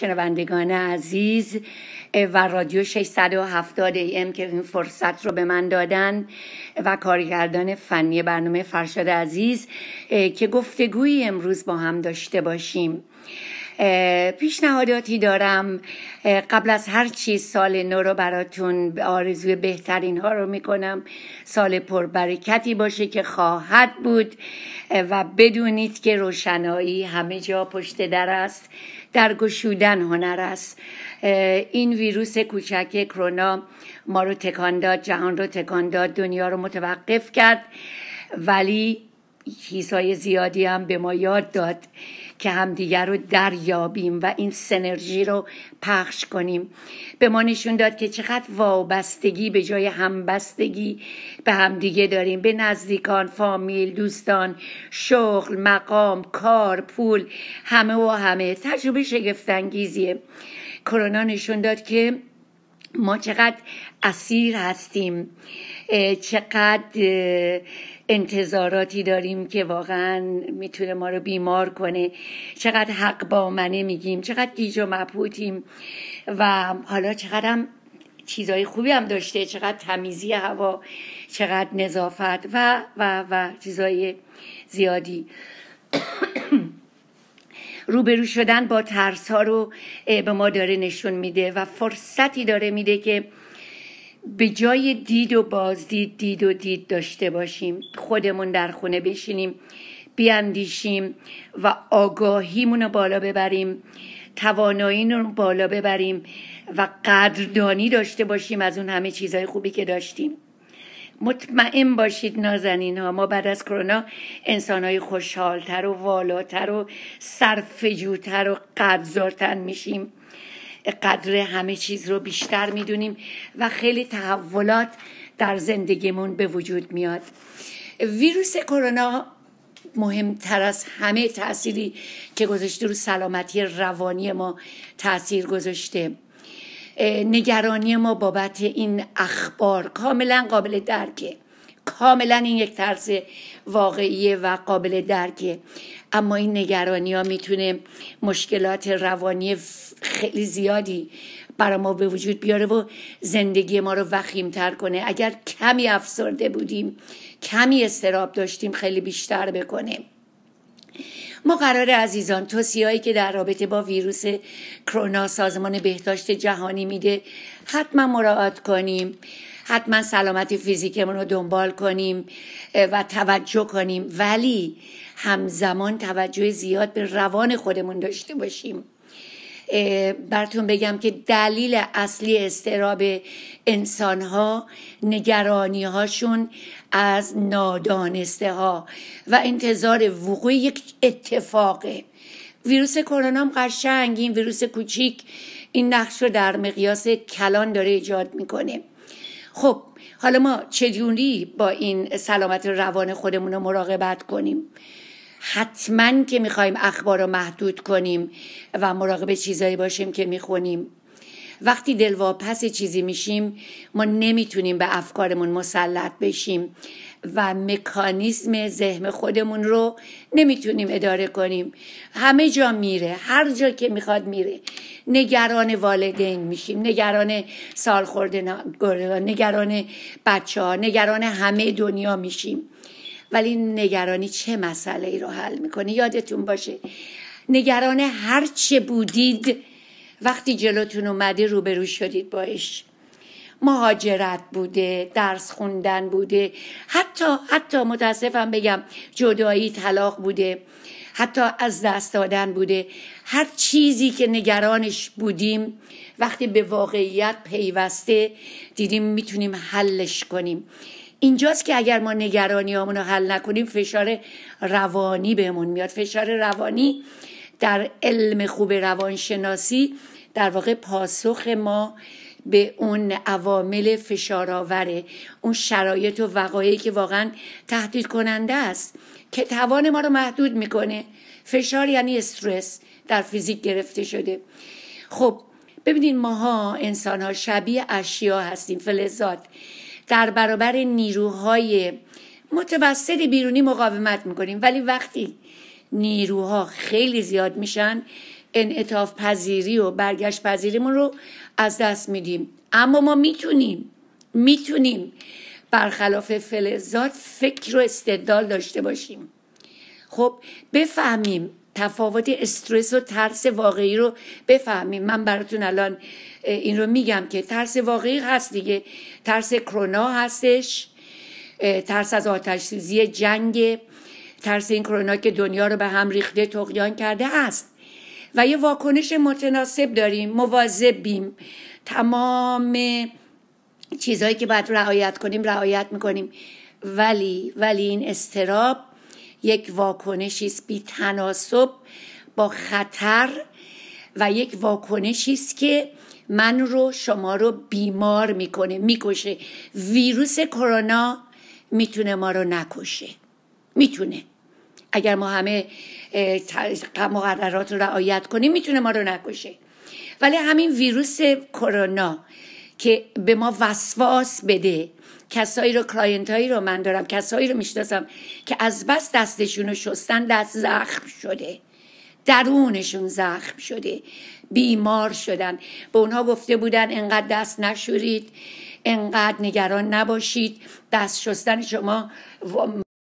شنوندگان عزیز و رادیو 670 ام که این فرصت رو به من دادن و کارگردان فنی برنامه فرشاد عزیز که گفتگویی امروز با هم داشته باشیم پیشنهاداتی دارم قبل از هر چیز سال نو رو براتون آرزوی بهترین ها رو میکنم سال پربرکتی باشه که خواهد بود و بدونید که روشنایی همه جا پشت در است در گشودن هنر است این ویروس کوچک کرونا ما رو تکان داد جهان رو تکان داد دنیا رو متوقف کرد ولی چیزهای زیادی هم به ما یاد داد که همدیگر رو دریابیم و این سنرژی رو پخش کنیم به ما نشون داد که چقدر وابستگی به جای همبستگی به همدیگه داریم به نزدیکان فامیل دوستان شغل مقام کار پول همه و همه تجربه شگفتانگیزیه کرونا نشون داد که ما چقدر اسیر هستیم چقدر انتظاراتی داریم که واقعا میتونه ما رو بیمار کنه چقدر حق با منه میگیم چقدر گیج و مبهوتیم و حالا چقدر هم چیزهای خوبی هم داشته چقدر تمیزی هوا چقدر نظافت و و و چیزهای زیادی روبرو شدن با ترس ها رو به ما داره نشون میده و فرصتی داره میده که به جای دید و بازدید دید و دید داشته باشیم خودمون در خونه بشینیم بیاندیشیم و آگاهیمون رو بالا ببریم توانایی رو بالا ببریم و قدردانی داشته باشیم از اون همه چیزهای خوبی که داشتیم مطمئن باشید نازنین ها ما بعد از کرونا انسان های خوشحالتر و والاتر و سرفجوتر و قدرزارتر میشیم قدر همه چیز رو بیشتر میدونیم و خیلی تحولات در زندگیمون به وجود میاد ویروس کرونا مهمتر از همه تأثیری که گذاشته رو سلامتی روانی ما تاثیر گذاشته نگرانی ما بابت این اخبار کاملا قابل درکه کاملا این یک ترس واقعیه و قابل درکه اما این نگرانی ها میتونه مشکلات روانی خیلی زیادی برای ما به وجود بیاره و زندگی ما رو تر کنه اگر کمی افسرده بودیم کمی استراب داشتیم خیلی بیشتر بکنه ما قرار عزیزان هایی که در رابطه با ویروس کرونا سازمان بهداشت جهانی میده حتما مراعات کنیم حتما سلامت فیزیکمون رو دنبال کنیم و توجه کنیم ولی همزمان توجه زیاد به روان خودمون داشته باشیم براتون بگم که دلیل اصلی استراب انسان ها نگرانی هاشون از نادانسته ها و انتظار وقوع یک اتفاقه ویروس کرونا هم قشنگ این ویروس کوچیک این نقش رو در مقیاس کلان داره ایجاد میکنه خب حالا ما چجوری با این سلامت روان خودمون رو مراقبت کنیم حتما که میخوایم اخبار رو محدود کنیم و مراقب چیزایی باشیم که میخونیم وقتی دلواپس چیزی میشیم ما نمیتونیم به افکارمون مسلط بشیم و مکانیزم ذهن خودمون رو نمیتونیم اداره کنیم همه جا میره هر جا که میخواد میره نگران والدین میشیم نگران خورده نگران بچه ها نگران همه دنیا میشیم ولی نگرانی چه مسئله ای رو حل میکنه یادتون باشه نگران هر چه بودید وقتی جلوتون اومده روبرو شدید باش مهاجرت بوده درس خوندن بوده حتی حتی متاسفم بگم جدایی طلاق بوده حتی از دست دادن بوده هر چیزی که نگرانش بودیم وقتی به واقعیت پیوسته دیدیم میتونیم حلش کنیم اینجاست که اگر ما نگرانی رو حل نکنیم فشار روانی بهمون میاد فشار روانی در علم خوب روانشناسی در واقع پاسخ ما به اون عوامل فشارآوره اون شرایط و وقایعی که واقعا تهدید کننده است که توان ما رو محدود میکنه فشار یعنی استرس در فیزیک گرفته شده خب ببینید ماها انسان ها شبیه اشیا هستیم فلزات در برابر نیروهای متوسط بیرونی مقاومت میکنیم ولی وقتی نیروها خیلی زیاد میشن انعطاف پذیری و برگشت پذیریمون رو از دست میدیم اما ما میتونیم میتونیم برخلاف فلزات فکر و استدلال داشته باشیم خب بفهمیم تفاوت استرس و ترس واقعی رو بفهمیم من براتون الان این رو میگم که ترس واقعی هست دیگه ترس کرونا هستش ترس از آتش سوزی جنگ ترس این کرونا که دنیا رو به هم ریخته تقیان کرده است و یه واکنش متناسب داریم مواظبیم تمام چیزهایی که باید رعایت کنیم رعایت میکنیم ولی ولی این استراب یک واکنشی است بی تناسب با خطر و یک واکنشی است که من رو شما رو بیمار میکنه میکشه ویروس کرونا میتونه ما رو نکشه میتونه اگر ما همه مقررات رو رعایت کنیم میتونه ما رو نکشه ولی همین ویروس کرونا که به ما وسواس بده کسایی رو کلاینت هایی رو من دارم کسایی رو میشناسم که از بس دستشون رو شستن دست زخم شده درونشون زخم شده بیمار شدن به اونها گفته بودن انقدر دست نشورید انقدر نگران نباشید دست شستن شما